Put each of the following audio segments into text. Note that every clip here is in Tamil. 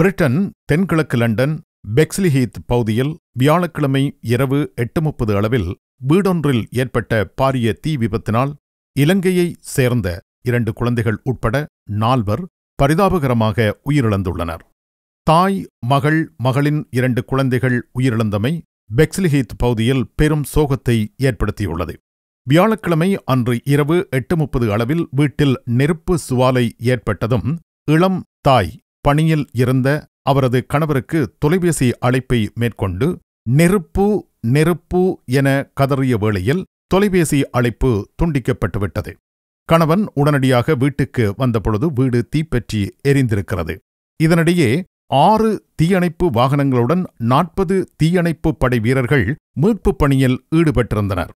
பிரிட்டன் தென்கிழக்கு லண்டன் பெக்ஸ்லிஹீத் பகுதியில் வியாழக்கிழமை இரவு எட்டு முப்பது அளவில் வீடொன்றில் ஏற்பட்ட பாரிய தீ விபத்தினால் இலங்கையைச் சேர்ந்த இரண்டு குழந்தைகள் உட்பட நால்வர் பரிதாபகரமாக உயிரிழந்துள்ளனர் தாய் மகள் மகளின் இரண்டு குழந்தைகள் உயிரிழந்தமை பெக்ஸ்லிஹீத் பகுதியில் பெரும் சோகத்தை ஏற்படுத்தியுள்ளது வியாழக்கிழமை அன்று இரவு எட்டு முப்பது அளவில் வீட்டில் நெருப்பு சுவாலை ஏற்பட்டதும் இளம் தாய் பணியில் இருந்த அவரது கணவருக்கு தொலைபேசி அழைப்பை மேற்கொண்டு நெருப்பு நெருப்பு என கதறிய வேளையில் தொலைபேசி அழைப்பு துண்டிக்கப்பட்டுவிட்டது கணவன் உடனடியாக வீட்டுக்கு வந்தபொழுது வீடு தீப்பற்றி எரிந்திருக்கிறது இதனிடையே ஆறு தீயணைப்பு வாகனங்களுடன் நாற்பது தீயணைப்பு படை வீரர்கள் மீட்புப் பணியில் ஈடுபட்டிருந்தனர்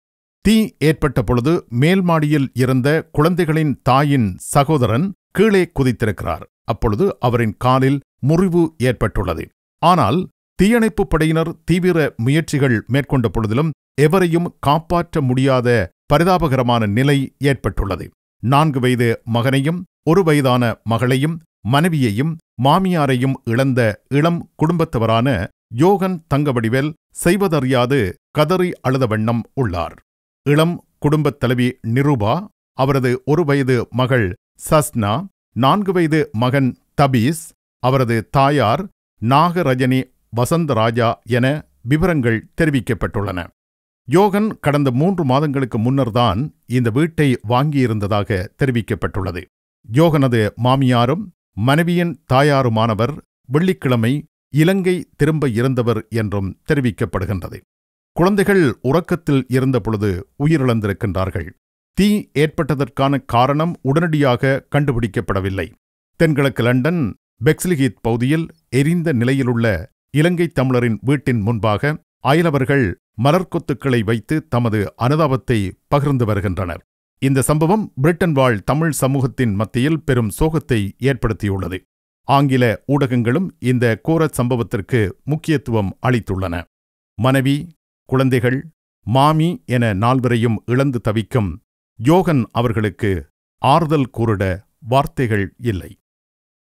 தீ ஏற்பட்ட பொழுது மேல்மாடியில் இருந்த குழந்தைகளின் தாயின் சகோதரன் கீழே குதித்திருக்கிறார் அப்பொழுது அவரின் காலில் முறிவு ஏற்பட்டுள்ளது ஆனால் தீயணைப்புப் படையினர் தீவிர முயற்சிகள் மேற்கொண்ட பொழுதிலும் எவரையும் காப்பாற்ற முடியாத பரிதாபகரமான நிலை ஏற்பட்டுள்ளது நான்கு வயது மகனையும் ஒரு வயதான மகளையும் மனைவியையும் மாமியாரையும் இழந்த இளம் குடும்பத்தவரான யோகன் தங்கவடிவேல் செய்வதறியாது கதறி அழுத வண்ணம் உள்ளார் இளம் குடும்பத் தலைவி நிருபா அவரது ஒரு வயது மகள் சஸ்னா நான்கு வயது மகன் தபீஸ் அவரது தாயார் நாகரஜனி வசந்தராஜா என விவரங்கள் தெரிவிக்கப்பட்டுள்ளன யோகன் கடந்த மூன்று மாதங்களுக்கு முன்னர்தான் இந்த வீட்டை வாங்கியிருந்ததாக தெரிவிக்கப்பட்டுள்ளது யோகனது மாமியாரும் மனைவியின் தாயாருமானவர் வெள்ளிக்கிழமை இலங்கை திரும்ப இருந்தவர் என்றும் தெரிவிக்கப்படுகின்றது குழந்தைகள் உறக்கத்தில் இருந்தபொழுது உயிரிழந்திருக்கின்றார்கள் தீ ஏற்பட்டதற்கான காரணம் உடனடியாக கண்டுபிடிக்கப்படவில்லை தென்கிழக்கு லண்டன் பெக்ஸ்லிஹீத் பகுதியில் எரிந்த நிலையிலுள்ள இலங்கை தமிழரின் வீட்டின் முன்பாக அயலவர்கள் மலர்கொத்துக்களை வைத்து தமது அனுதாபத்தை பகிர்ந்து வருகின்றனர் இந்த சம்பவம் பிரிட்டன் வாழ் தமிழ் சமூகத்தின் மத்தியில் பெரும் சோகத்தை ஏற்படுத்தியுள்ளது ஆங்கில ஊடகங்களும் இந்த கோர சம்பவத்திற்கு முக்கியத்துவம் அளித்துள்ளன மனைவி குழந்தைகள் மாமி என நால்வரையும் இழந்து தவிக்கும் யோகன் அவர்களுக்கு ஆறுதல் கூறிட வார்த்தைகள் இல்லை